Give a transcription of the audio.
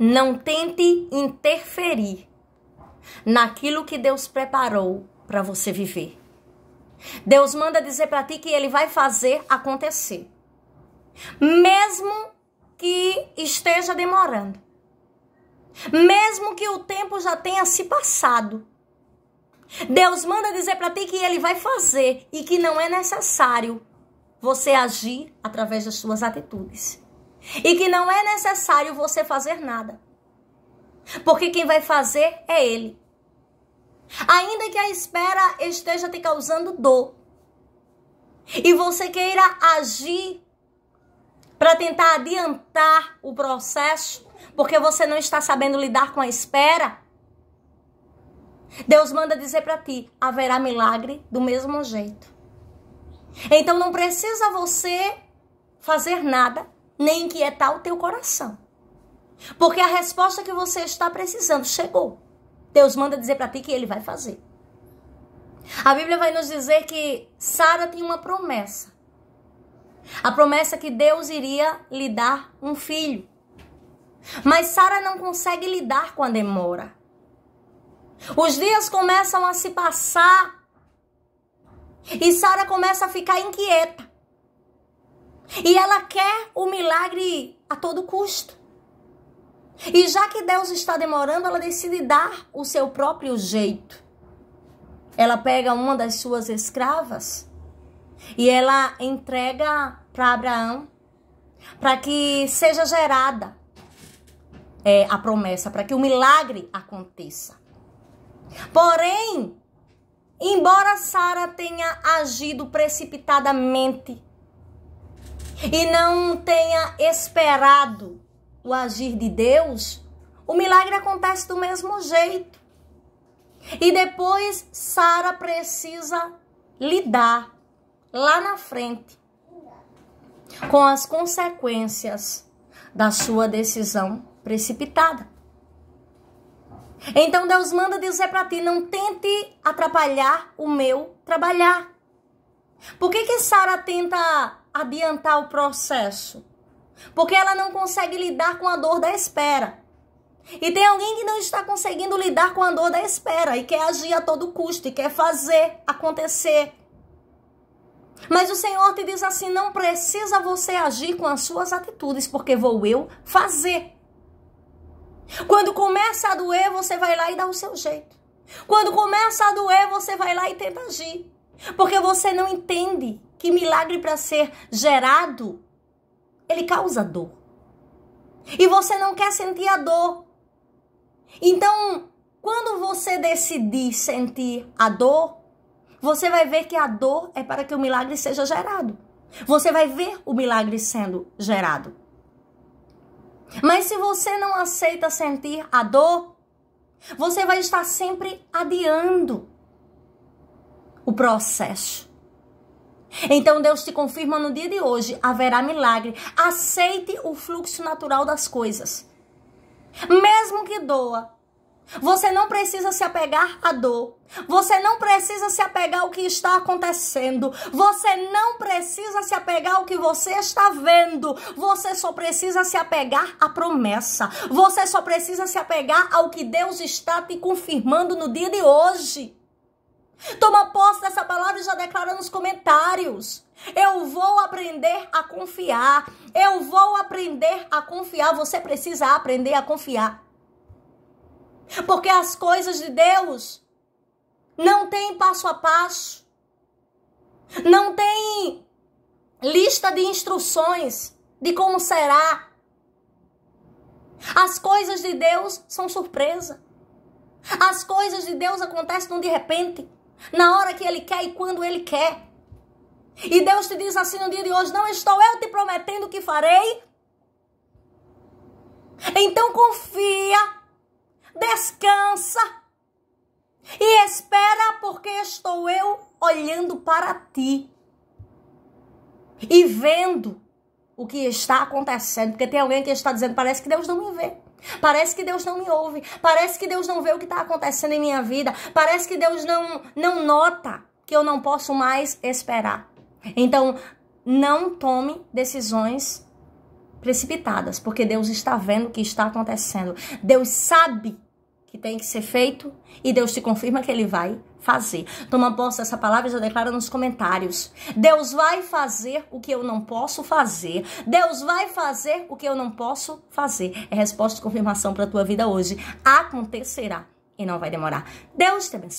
Não tente interferir naquilo que Deus preparou para você viver. Deus manda dizer para ti que ele vai fazer acontecer. Mesmo que esteja demorando. Mesmo que o tempo já tenha se passado. Deus manda dizer para ti que ele vai fazer e que não é necessário você agir através das suas atitudes. E que não é necessário você fazer nada. Porque quem vai fazer é ele. Ainda que a espera esteja te causando dor. E você queira agir para tentar adiantar o processo, porque você não está sabendo lidar com a espera. Deus manda dizer para ti: haverá milagre do mesmo jeito. Então não precisa você fazer nada nem inquietar o teu coração. Porque a resposta que você está precisando chegou. Deus manda dizer para ti que ele vai fazer. A Bíblia vai nos dizer que Sara tinha uma promessa. A promessa que Deus iria lhe dar um filho. Mas Sara não consegue lidar com a demora. Os dias começam a se passar e Sara começa a ficar inquieta. E ela quer o milagre a todo custo. E já que Deus está demorando, ela decide dar o seu próprio jeito. Ela pega uma das suas escravas e ela entrega para Abraão para que seja gerada é, a promessa, para que o milagre aconteça. Porém, embora Sara tenha agido precipitadamente, e não tenha esperado o agir de Deus, o milagre acontece do mesmo jeito. E depois Sara precisa lidar lá na frente com as consequências da sua decisão precipitada. Então Deus manda dizer para ti: não tente atrapalhar o meu trabalhar. Por que que Sara tenta adiantar o processo. Porque ela não consegue lidar com a dor da espera. E tem alguém que não está conseguindo lidar com a dor da espera e quer agir a todo custo e quer fazer acontecer. Mas o Senhor te diz assim: não precisa você agir com as suas atitudes, porque vou eu fazer. Quando começa a doer, você vai lá e dá o seu jeito. Quando começa a doer, você vai lá e tenta agir. Porque você não entende que milagre para ser gerado, ele causa dor. E você não quer sentir a dor. Então, quando você decidir sentir a dor, você vai ver que a dor é para que o milagre seja gerado. Você vai ver o milagre sendo gerado. Mas se você não aceita sentir a dor, você vai estar sempre adiando o processo então Deus te confirma no dia de hoje: haverá milagre. Aceite o fluxo natural das coisas. Mesmo que doa, você não precisa se apegar à dor. Você não precisa se apegar ao que está acontecendo. Você não precisa se apegar ao que você está vendo. Você só precisa se apegar à promessa. Você só precisa se apegar ao que Deus está te confirmando no dia de hoje. Toma posse dessa palavra e já declara nos comentários. Eu vou aprender a confiar. Eu vou aprender a confiar. Você precisa aprender a confiar. Porque as coisas de Deus não tem passo a passo. Não tem lista de instruções de como será. As coisas de Deus são surpresa. As coisas de Deus acontecem de repente na hora que Ele quer e quando Ele quer. E Deus te diz assim no dia de hoje: Não estou eu te prometendo que farei. Então confia, descansa e espera, porque estou eu olhando para ti e vendo o que está acontecendo. Porque tem alguém que está dizendo: Parece que Deus não me vê. Parece que Deus não me ouve. Parece que Deus não vê o que está acontecendo em minha vida. Parece que Deus não, não nota que eu não posso mais esperar. Então, não tome decisões precipitadas, porque Deus está vendo o que está acontecendo. Deus sabe que tem que ser feito e Deus te confirma que ele vai fazer. Toma posse dessa palavra e já declara nos comentários. Deus vai fazer o que eu não posso fazer. Deus vai fazer o que eu não posso fazer. É resposta de confirmação para a tua vida hoje. Acontecerá e não vai demorar. Deus te abençoe.